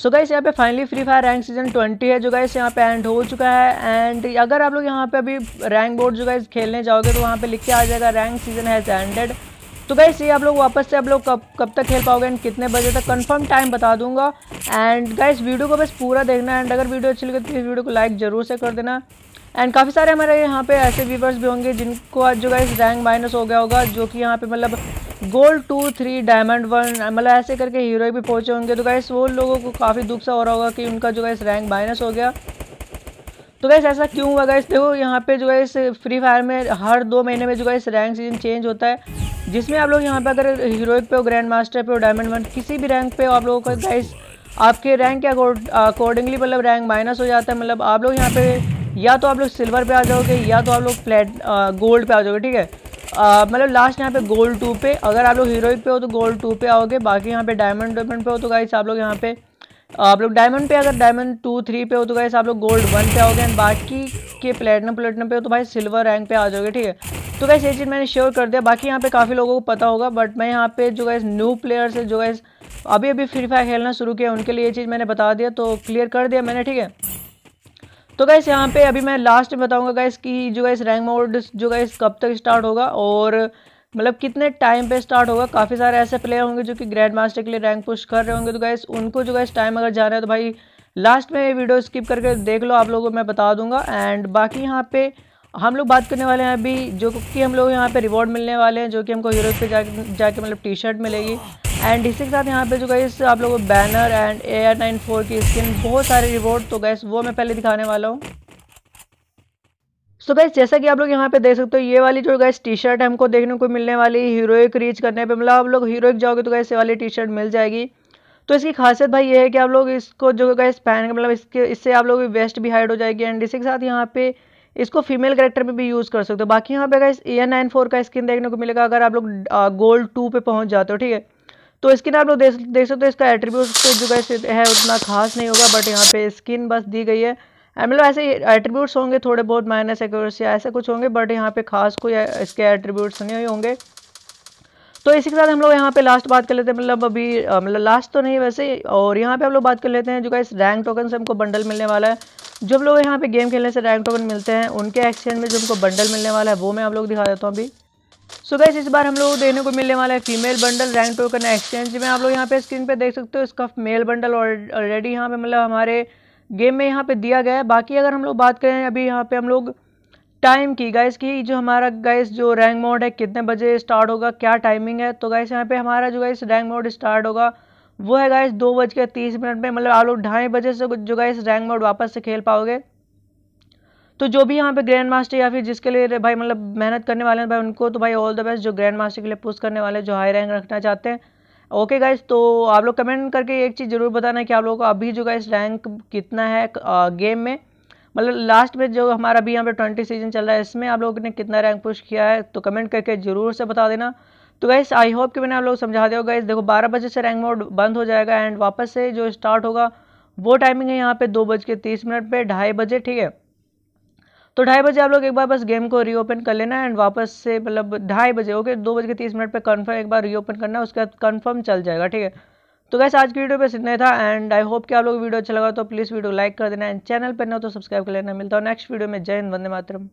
सो guys यहाँ पे finally free fire rank season 20 है जो गाइस यहाँ पे एंड हो चुका है एंड अगर आप लोग यहाँ पे अभी रैंक बोर्ड जो गाइस खेलने जाओगे तो वहाँ पे लिख के आ जाएगा रैंक सीजन हैज़ एंडेड तो गाइस ये आप लोग वापस से आप लोग कब कब तक खेल पाओगे एंड कितने बजे तक कंफर्म टाइम बता दूंगा एंड गाइस वीडियो को बस पूरा देखना एंड अगर वीडियो अच्छी लगे तो इस वीडियो को लाइक ज़रूर से कर देना एंड काफ़ी सारे हमारे यहाँ पे ऐसे व्यूवर्स भी होंगे जिनको आज जो गाइस रैंक माइनस हो गया होगा जो कि यहाँ पे मतलब gold two three diamond one मतलब ऐसे करके हीरो भी पहुंचे होंगे तो गैस वो लोगों को काफ़ी दुख सा हो रहा होगा कि उनका जो गैस रैंक माइनस हो गया तो गैस ऐसा क्यों हुआ गैस देखो यहाँ पे जो है फ्री फायर में हर दो महीने में जो है रैंक सीजन चेंज होता है जिसमें आप लोग यहाँ पे अगर हीरोइक पे हो ग्रैंड मास्टर पे हो डायमंड वन किसी भी रैंक पे हो आप लोगों का गैस आपके रैंक के अकॉर्डिंगली मतलब रैंक माइनस हो जाता है मतलब आप लोग यहाँ पे या तो आप लोग सिल्वर पे आ जाओगे या तो आप लोग फ्लैट गोल्ड uh, पे आ जाओगे ठीक है मतलब लास्ट यहाँ पे गोल्ड टू पे अगर आप लोग हीरोइक पे हो तो गोल्ड टू पे आओगे बाकी यहाँ पे डायमंड डायमंड पे हो तो गाइस आप लोग यहाँ पे आप लोग डायमंड पे अगर डायमंड टू थ्री पे हो तो गाइस आप लोग गोल्ड वन पे आओगे एंड बाकी के प्लेटिनम प्लेटिनम पे हो तो भाई सिल्वर रैंक पे आ जाओगे ठीक है तो गाइस ये चीज़ मैंने शेयर कर दिया बाकी यहाँ पे काफ़ी लोगों को पता होगा बट मैं यहाँ पे जो गाइस न्यू प्लेयर्स है जो गाइस अभी अभी फ्री फायर खेलना शुरू किया उनके लिए ये चीज़ मैंने बता दिया तो क्लियर कर दिया मैंने ठीक है तो गैस यहाँ पे अभी मैं लास्ट में बताऊँगा गैस कि जो गैस रैंक मोड जो गैस कब तक स्टार्ट होगा और मतलब कितने टाइम पे स्टार्ट होगा काफ़ी सारे ऐसे प्लेयर होंगे जो कि ग्रैंड मास्टर के लिए रैंक पुश कर रहे होंगे तो गैस उनको जो गैस टाइम अगर जाना है तो भाई लास्ट में वीडियो स्किप करके देख लो आप लोगों को मैं बता दूंगा एंड बाकी यहाँ पे हम लोग बात करने वाले हैं अभी जो कि हम लोग यहाँ पे रिवॉर्ड मिलने वाले हैं जो कि हमको यूरोप पे जाके जाके मतलब टी शर्ट मिलेगी एंड इसी के साथ यहाँ पे जो गैस आप लोगों को banner and A R nine four की स्किन बहुत सारे रिवॉर्ड तो गैस वो मैं पहले दिखाने वाला हूँ सो गैस जैसा कि आप लोग यहाँ पे देख सकते हो ये वाली जो गैस टी शर्ट है हमको देखने को मिलने वाली हीरोइक रीच करने पे मतलब आप लोग हीरोइक जाओगे तो गैस ये वाली टी शर्ट मिल जाएगी तो इसकी खासियत भाई ये है कि आप लोग इसको जो गैस पहन के मतलब इसके इससे आप लोग वेस्ट भी हाइड हो जाएगी एंड इसी के साथ यहाँ पे इसको फीमेल करेक्टर में भी यूज़ कर सकते हो बाकी यहाँ पे अगर ए एन नाइन फोर का स्किन देखने को मिलेगा अगर आप लोग गोल्ड टू पे पहुँच जाते हो ठीक है तो स्किन आप लोग देख देख सकते हो इसका एट्रीब्यूट तो जो गैस है उतना खास नहीं होगा बट यहाँ पे स्किन बस दी गई है मतलब ऐसे एट्रीब्यूट्स होंगे थोड़े बहुत माइनस एक्यूरेसी ऐसा कुछ होंगे बट यहाँ पे खास कोई इसके एट्रीब्यूट्स नहीं होंगे तो इसी के साथ हम लोग यहाँ पे लास्ट बात कर लेते हैं मतलब अभी मतलब लास्ट तो नहीं वैसे और यहाँ पे हम लोग बात कर लेते हैं जो गाइस रैंक टोकन से हमको बंडल मिलने वाला है जो लोग यहाँ पे गेम खेलने से रैंक टोकन मिलते हैं उनके एक्सचेंज में जो हमको बंडल मिलने वाला है वो मैं आप लोग दिखा देता हूँ अभी सो so गैस इस बार हम लोग देने को मिलने वाला है female bundle rank token exchange में आप लोग यहाँ पे स्क्रीन पर देख सकते हो इसका मेल बंडल ऑलरेडी यहाँ पे मतलब हमारे गेम में यहाँ पे दिया गया है बाकी अगर हम लोग बात करें अभी यहाँ पे हम लोग टाइम की गाइस की जो हमारा गाइस जो रैंक मोड है कितने बजे स्टार्ट होगा क्या टाइमिंग है तो गाइस यहाँ पे हमारा जो गाइस रैंक मोड स्टार्ट होगा वो है गाइस दो बज के तीस मिनट में मतलब आप लोग ढाई बजे से जो गाइस रैंक मोड वापस से खेल पाओगे तो जो भी यहाँ पे ग्रैंड मास्टर या फिर जिसके लिए भाई मतलब मेहनत करने वाले हैं भाई उनको तो भाई ऑल द बेस्ट जो ग्रैंड मास्टर के लिए पुश करने वाले जो हाई रैंक रखना चाहते हैं ओके गाइज तो आप लोग कमेंट करके एक चीज़ ज़रूर बताना कि आप लोगों को अभी जो गाइस रैंक कितना है गेम में मतलब लास्ट में जो हमारा अभी यहाँ पे ट्वेंटी सीजन चल रहा है इसमें आप लोगों ने कितना रैंक पुश किया है तो कमेंट करके ज़रूर से बता देना तो गाइस आई होप कि मैंने आप लोग समझा दिया गाइस देखो बारह बजे से रैंक मोड बंद हो जाएगा एंड वापस से जो स्टार्ट होगा वो टाइमिंग है यहाँ पे दो बज के तीस मिनट पर ढाई बजे ठीक है तो ढाई बजे आप लोग एक बार बस गेम को रीओपन कर लेना एंड वापस से मतलब ढाई बजे ओके दो बज के तीस मिनट पर कन्फर्म एक बार रीओपन करना उसके बाद कन्फर्म चल जाएगा ठीक है तो वैसे आज की वीडियो बस इतना था एंड आई होप कि आप लोग वीडियो अच्छा लगा तो प्लीज़ वीडियो लाइक कर देना एंड चैनल पर ना तो सब्सक्राइब कर लेना मिलता हूँ नेक्स्ट वीडियो में जय हिंद वंदे मातरम